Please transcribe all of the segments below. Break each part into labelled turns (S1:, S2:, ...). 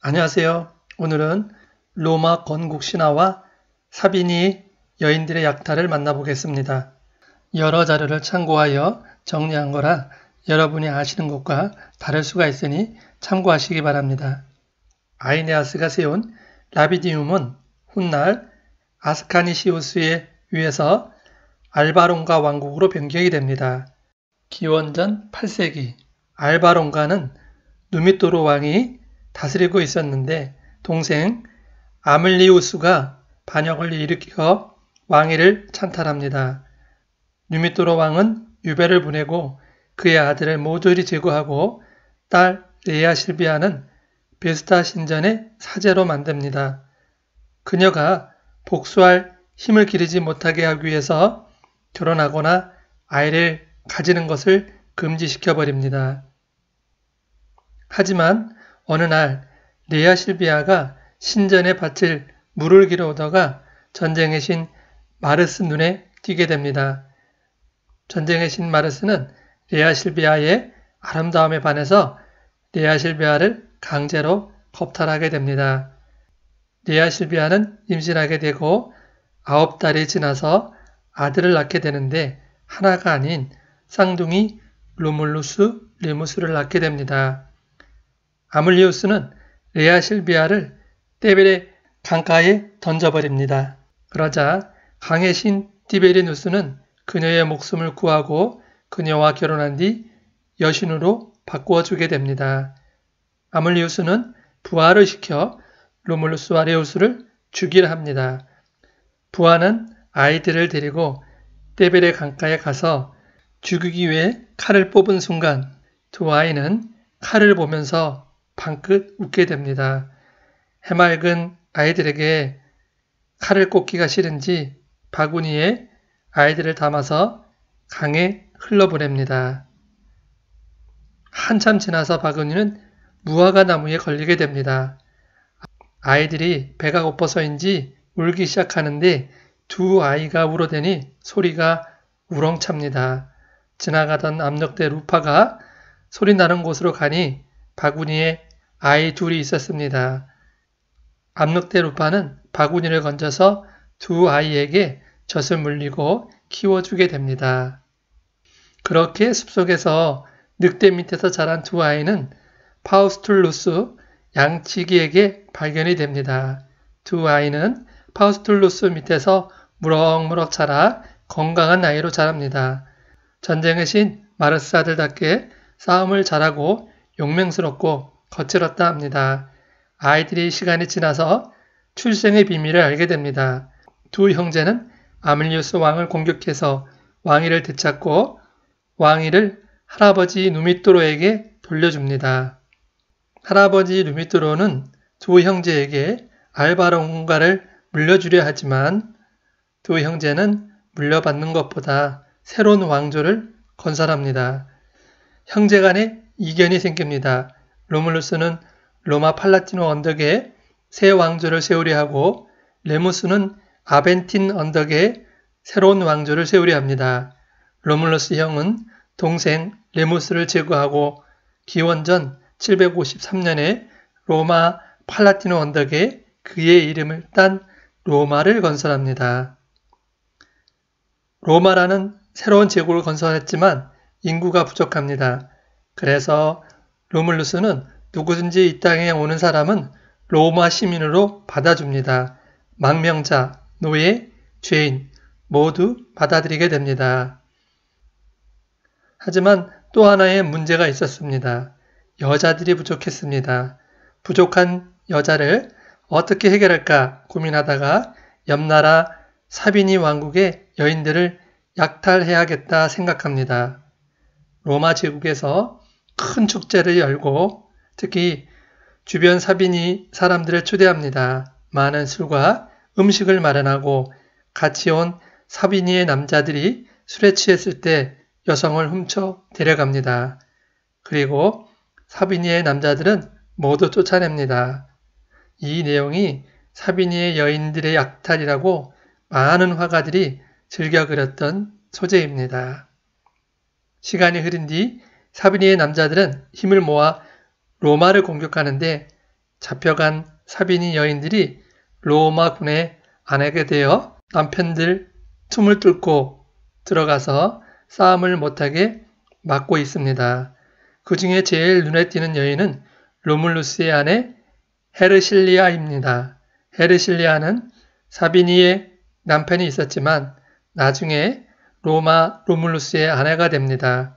S1: 안녕하세요. 오늘은 로마 건국 신화와 사비니 여인들의 약탈을 만나보겠습니다. 여러 자료를 참고하여 정리한 거라 여러분이 아시는 것과 다를 수가 있으니 참고하시기 바랍니다. 아이네아스가 세운 라비디움은 훗날 아스카니시우스에 의해서 알바론가 왕국으로 변경이 됩니다. 기원전 8세기 알바론가는 누미토르 왕이 다스리고 있었는데 동생 아멜리우스가 반역을 일으켜 왕위를 찬탈합니다. 뉴미토로 왕은 유배를 보내고 그의 아들을 모조리 제거하고 딸 레아 실비아는 베스타 신전의 사제로 만듭니다. 그녀가 복수할 힘을 기르지 못하게 하기 위해서 결혼하거나 아이를 가지는 것을 금지시켜 버립니다. 하지만 어느 날 레아 실비아가 신전에 바칠 물을 길어 오다가 전쟁의 신 마르스 눈에 띄게 됩니다. 전쟁의 신 마르스는 레아 실비아의 아름다움에 반해서 레아 실비아를 강제로 겁탈하게 됩니다. 레아 실비아는 임신하게 되고 아홉 달이 지나서 아들을 낳게 되는데 하나가 아닌 쌍둥이 로물루스 리무스를 낳게 됩니다. 아물리우스는 레아 실비아를 테벨의 강가에 던져버립니다. 그러자 강의 신 디베리누스는 그녀의 목숨을 구하고 그녀와 결혼한 뒤 여신으로 바꾸어주게 됩니다. 아물리우스는 부하를 시켜 로물루스 와레우스를 죽이려 합니다. 부하는 아이들을 데리고 테벨의 강가에 가서 죽이기 위해 칼을 뽑은 순간 두 아이는 칼을 보면서 방긋 웃게 됩니다. 해맑은 아이들에게 칼을 꽂기가 싫은지 바구니에 아이들을 담아서 강에 흘러보냅니다. 한참 지나서 바구니는 무화과 나무에 걸리게 됩니다. 아이들이 배가 고파서인지 울기 시작하는데 두 아이가 울어대니 소리가 우렁찹니다. 지나가던 압력대 루파가 소리 나는 곳으로 가니 바구니에 아이 둘이 있었습니다. 압록대 루파는 바구니를 건져서 두 아이에게 젖을 물리고 키워주게 됩니다. 그렇게 숲속에서 늑대 밑에서 자란 두 아이는 파우스툴루스 양치기에게 발견이 됩니다. 두 아이는 파우스툴루스 밑에서 무럭무럭 자라 건강한 아이로 자랍니다. 전쟁의 신 마르스 아들답게 싸움을 잘하고 용맹스럽고 거칠었다 합니다. 아이들이 시간이 지나서 출생의 비밀을 알게 됩니다. 두 형제는 아밀리우스 왕을 공격해서 왕위를 되찾고 왕위를 할아버지 누미토로에게 돌려줍니다. 할아버지 누미토로는두 형제에게 알바로 홍가를 물려주려 하지만 두 형제는 물려받는 것보다 새로운 왕조를 건설합니다. 형제 간에 이견이 생깁니다. 로물루스는 로마 팔라티노 언덕에 새 왕조를 세우려 하고 레무스는 아벤틴 언덕에 새로운 왕조를 세우려 합니다. 로물루스 형은 동생 레무스를 제거하고 기원전 753년에 로마 팔라티노 언덕에 그의 이름을 딴 로마를 건설합니다. 로마라는 새로운 제국을 건설했지만 인구가 부족합니다. 그래서 로물루스는 누구든지 이 땅에 오는 사람은 로마 시민으로 받아줍니다. 망명자, 노예, 죄인 모두 받아들이게 됩니다. 하지만 또 하나의 문제가 있었습니다. 여자들이 부족했습니다. 부족한 여자를 어떻게 해결할까 고민하다가 옆나라 사비니 왕국의 여인들을 약탈해야겠다 생각합니다. 로마 제국에서 큰 축제를 열고 특히 주변 사빈이 사람들을 초대합니다. 많은 술과 음식을 마련하고 같이 온 사빈이의 남자들이 술에 취했을 때 여성을 훔쳐 데려갑니다. 그리고 사빈이의 남자들은 모두 쫓아냅니다. 이 내용이 사빈이의 여인들의 약탈이라고 많은 화가들이 즐겨 그렸던 소재입니다. 시간이 흐른 뒤 사비니의 남자들은 힘을 모아 로마를 공격하는데 잡혀간 사비니 여인들이 로마 군에안내게 되어 남편들 틈을 뚫고 들어가서 싸움을 못하게 막고 있습니다. 그 중에 제일 눈에 띄는 여인은 로물루스의 아내 헤르실리아입니다. 헤르실리아는 사비니의 남편이 있었지만 나중에 로마 로물루스의 아내가 됩니다.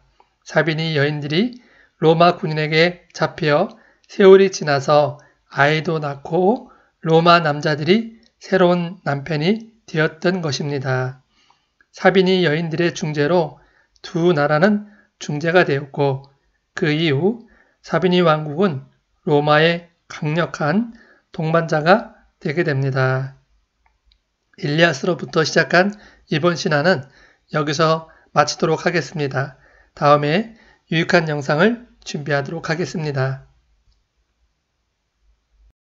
S1: 자비니 여인들이 로마 군인에게 잡혀 세월이 지나서 아이도 낳고 로마 남자들이 새로운 남편이 되었던 것입니다. 사비니 여인들의 중재로 두 나라는 중재가 되었고 그 이후 사비니 왕국은 로마의 강력한 동반자가 되게 됩니다. 일리아스로부터 시작한 이번 신화는 여기서 마치도록 하겠습니다. 다음에 유익한 영상을 준비하도록 하겠습니다.